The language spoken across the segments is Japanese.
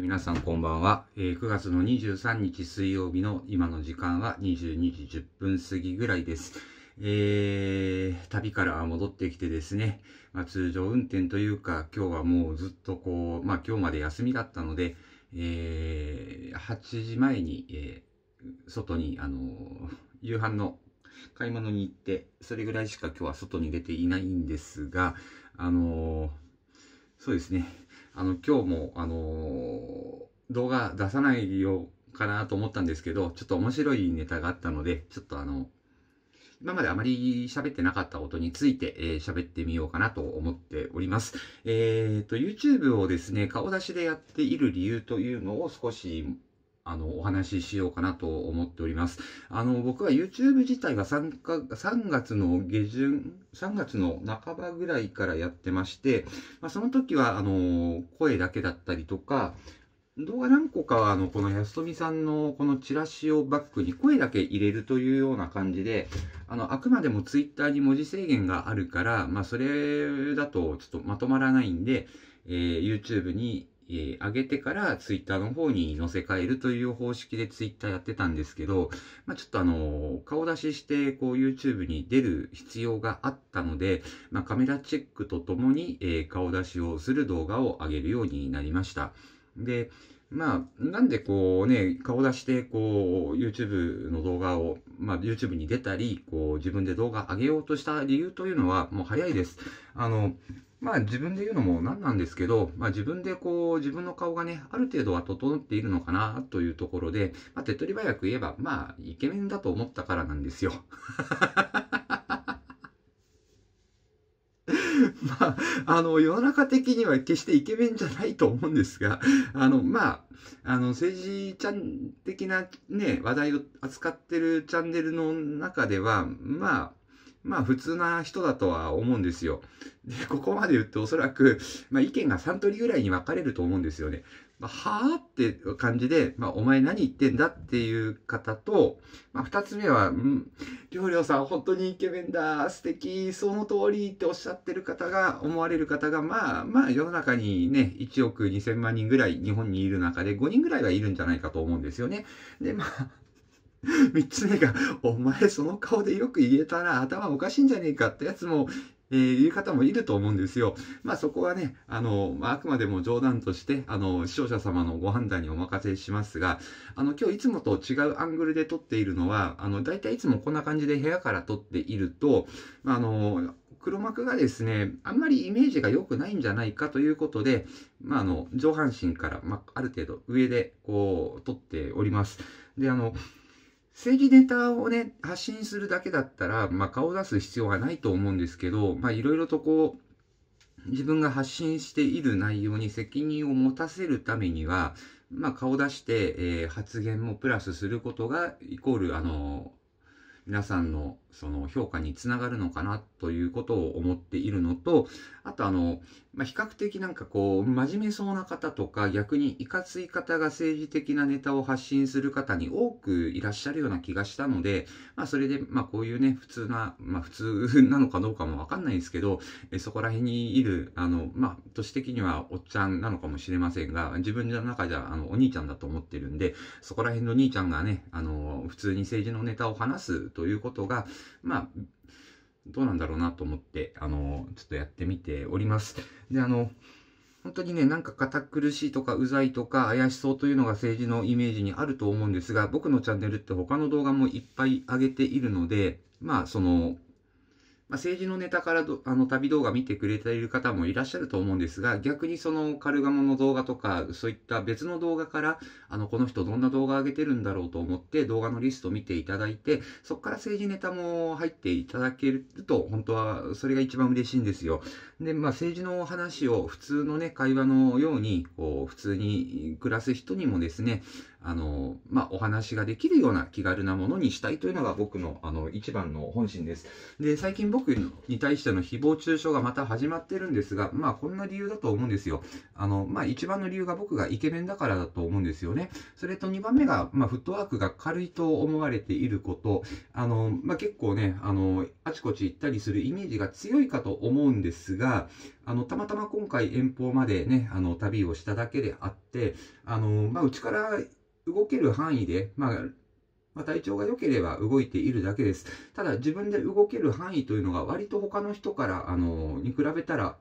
皆さんこんばんは、え9月の23日水曜日の今の時間は22時10分過ぎぐらいです。えー、旅から戻ってきてですね、まあ、通常運転というか、今日はもうずっとこう、まあ今日まで休みだったので、えー、8時前に、えー、外に、あのー、夕飯の買い物に行って、それぐらいしか今日は外に出ていないんですが、あのー、そうですね、あの、今日も、あのー、動画出さないようかなと思ったんですけど、ちょっと面白いネタがあったので、ちょっとあの、今まであまり喋ってなかったことについてえー、ってみようかなと思っております。えっ、ー、と、YouTube をですね、顔出しでやっている理由というのを少しあの、お話ししようかなと思っております。あの、僕は YouTube 自体が 3, か3月の下旬、3月の半ばぐらいからやってまして、まあ、その時は、あの、声だけだったりとか、動画何個かあの、この安富さんのこのチラシをバックに声だけ入れるというような感じで、あの、あくまでも Twitter に文字制限があるから、まあ、それだとちょっとまとまらないんで、えー、YouTube にえー、上げてからツイッターの方に載せ替えるという方式でツイッターやってたんですけど、まあ、ちょっとあの、顔出しして、こう YouTube に出る必要があったので、まあ、カメラチェックとともに、えー、顔出しをする動画を上げるようになりました。で、まあ、なんでこうね、顔出して、こう、YouTube の動画を、まあ、YouTube に出たり、こう、自分で動画上げようとした理由というのは、もう早いです。あの、まあ自分で言うのも何なんですけど、まあ自分でこう、自分の顔がね、ある程度は整っているのかなというところで、まあ手っ取り早く言えば、まあイケメンだと思ったからなんですよ。まあ、あの、世の中的には決してイケメンじゃないと思うんですが、あの、まあ、あの、政治ちゃん的なね、話題を扱ってるチャンネルの中では、まあ、まあ普通な人だとは思うんですよ。で、ここまで言っておそらく、まあ意見が3通りぐらいに分かれると思うんですよね。まあ、はあって感じで、まあお前何言ってんだっていう方と、まあ2つ目は、うん、りょうりょうさん本当にイケメンだ、素敵、その通りっておっしゃってる方が、思われる方が、まあまあ世の中にね、1億2000万人ぐらい日本にいる中で5人ぐらいはいるんじゃないかと思うんですよね。で、まあ、3 つ目が、お前その顔でよく言えたら頭おかしいんじゃねえかってやつも、えー、いう方もいると思うんですよ。まあそこはね、あの、まあ、あくまでも冗談として、あの、視聴者様のご判断にお任せしますが、あの、今日いつもと違うアングルで撮っているのは、あの、大体いつもこんな感じで部屋から撮っていると、あの、黒幕がですね、あんまりイメージが良くないんじゃないかということで、まあ、あの、上半身から、まあ、ある程度上で、こう、撮っております。で、あの、政治ネタをね、発信するだけだったら、まあ、顔を出す必要はないと思うんですけど、まあ、いろいろとこう、自分が発信している内容に責任を持たせるためには、まあ、顔出して、えー、発言もプラスすることが、イコール、あの、皆さんのその評価につながるのかなということを思っているのと、あとあの、まあ、比較的なんかこう、真面目そうな方とか、逆にいかつい方が政治的なネタを発信する方に多くいらっしゃるような気がしたので、まあそれで、まあこういうね、普通な、まあ普通なのかどうかもわかんないですけど、えそこら辺にいる、あの、まあ、市的にはおっちゃんなのかもしれませんが、自分の中じゃ、あの、お兄ちゃんだと思ってるんで、そこら辺の兄ちゃんがね、あの、普通に政治のネタを話すとということが、まあ、どうなんだろうなと思って、あの、ちょっとやってみております。で、あの、本当にね、なんか堅苦しいとかうざいとか怪しそうというのが政治のイメージにあると思うんですが、僕のチャンネルって他の動画もいっぱい上げているので、まあ、その、まあ、政治のネタからあの旅動画見てくれている方もいらっしゃると思うんですが、逆にそのカルガモの動画とか、そういった別の動画から、あの、この人どんな動画上げてるんだろうと思って動画のリストを見ていただいて、そこから政治ネタも入っていただけると、本当はそれが一番嬉しいんですよ。で、まあ、政治の話を普通のね、会話のように、こう、普通に暮らす人にもですね、あの、まあ、お話ができるような気軽なものにしたいというのが僕の、あの、一番の本心です。で、最近僕に対しての誹謗中傷がまた始まってるんですが、まあ、こんな理由だと思うんですよ。あの、まあ、一番の理由が僕がイケメンだからだと思うんですよね。それと二番目が、まあ、フットワークが軽いと思われていること、あの、まあ、結構ね、あの、あちこち行ったりするイメージが強いかと思うんですが、あの、たまたま今回遠方までね、あの、旅をしただけであって、あの、まあ、うちから動ける範囲で、まあ、まあ、体調が良ければ動いているだけです。ただ自分で動ける範囲というのが割と他の人からあのに比べたら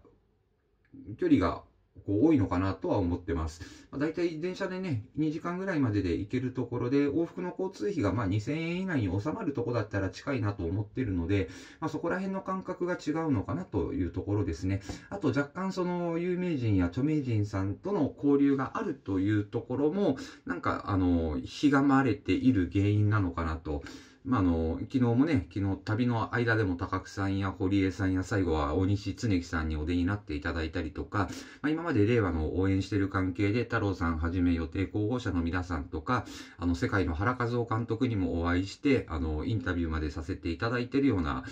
距離が構多いのかなとは思ってます。まあ、大体電車でね、2時間ぐらいまでで行けるところで、往復の交通費がま2000円以内に収まるとこだったら近いなと思ってるので、まあ、そこら辺の感覚が違うのかなというところですね。あと若干その有名人や著名人さんとの交流があるというところも、なんかあの、ひがまれている原因なのかなと。まあ、あの、昨日もね、昨日旅の間でも高久さんや堀江さんや最後は大西常樹さんにお出になっていただいたりとか、まあ、今まで令和の応援している関係で太郎さんはじめ予定候補者の皆さんとか、あの、世界の原和夫監督にもお会いして、あの、インタビューまでさせていただいてるような、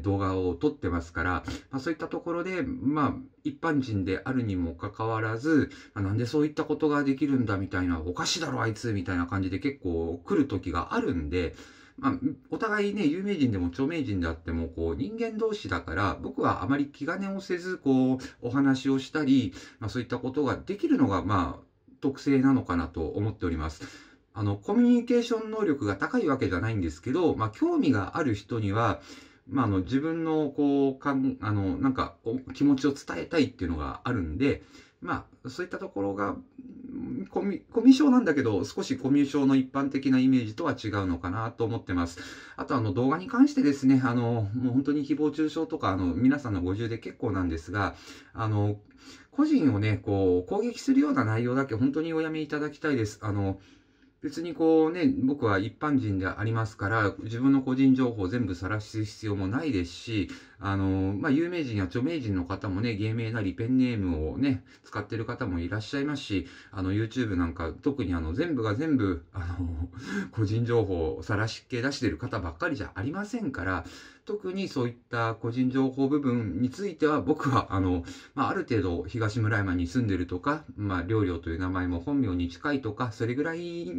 動画を撮ってますから、まあ、そういったところで、まあ、一般人であるにもかかわらず、まあ、なんでそういったことができるんだみたいな、おかしいだろあいつみたいな感じで結構来る時があるんで、まあ、お互いね、有名人でも著名人であっても、こう、人間同士だから、僕はあまり気兼ねをせず、こう、お話をしたり、まあ、そういったことができるのが、まあ、特性なのかなと思っております。あの、コミュニケーション能力が高いわけじゃないんですけど、まあ、興味がある人には、まあ、あの、自分の、こう、かん、あの、なんか、気持ちを伝えたいっていうのがあるんで、まあ、そういったところが、コミュ障なんだけど、少しコミュ障の一般的なイメージとは違うのかなと思ってます。あと、あの、動画に関してですね、あの、もう本当に誹謗中傷とか、あの、皆さんのご自由で結構なんですが、あの、個人をね、こう、攻撃するような内容だけ本当におやめいただきたいです。あの、別にこうね、僕は一般人でありますから、自分の個人情報を全部晒す必要もないですし、あの、まあ、有名人や著名人の方もね、芸名なりペンネームをね、使ってる方もいらっしゃいますし、あの、YouTube なんか、特にあの、全部が全部、あの、個人情報をさらしっけ出してる方ばっかりじゃありませんから、特にそういった個人情報部分については、僕は、あの、まあ、ある程度、東村山に住んでるとか、まあ、両という名前も本名に近いとか、それぐらい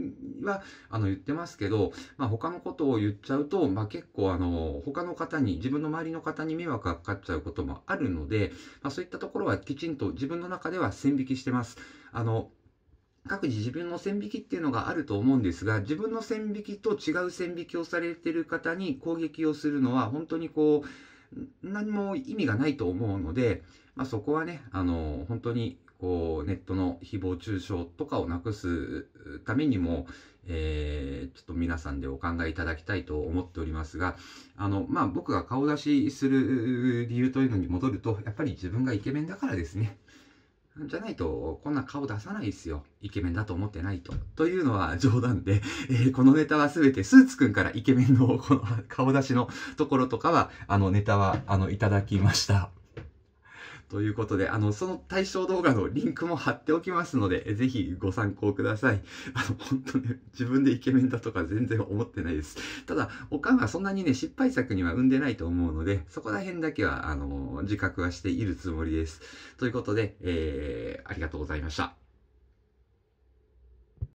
は、あの、言ってますけど、まあ、他のことを言っちゃうと、まあ、結構、あの、他の方に、自分の周りの方にに迷惑がかかっちゃうこともあるので、まあ、そういったところはきちんと自分の中では線引きしてます。あの各自自分の線引きっていうのがあると思うんですが、自分の線引きと違う線引きをされてる方に攻撃をするのは本当にこう、何も意味がないと思うので、まあ、そこはね、あの、本当にこうネットの誹謗中傷とかをなくすためにも、えー、ちょっと皆さんでお考えいただきたいと思っておりますが、あの、まあ、僕が顔出しする理由というのに戻ると、やっぱり自分がイケメンだからですね。じゃないと、こんな顔出さないですよ。イケメンだと思ってないと。というのは冗談で、えー、このネタはすべてスーツくんからイケメンのこの顔出しのところとかは、あのネタは、あの、いただきました。ということで、あの、その対象動画のリンクも貼っておきますので、ぜひご参考ください。あの、本当ね、自分でイケメンだとか全然思ってないです。ただ、おかんはそんなにね、失敗作には生んでないと思うので、そこら辺だけは、あの、自覚はしているつもりです。ということで、えー、ありがとうございました。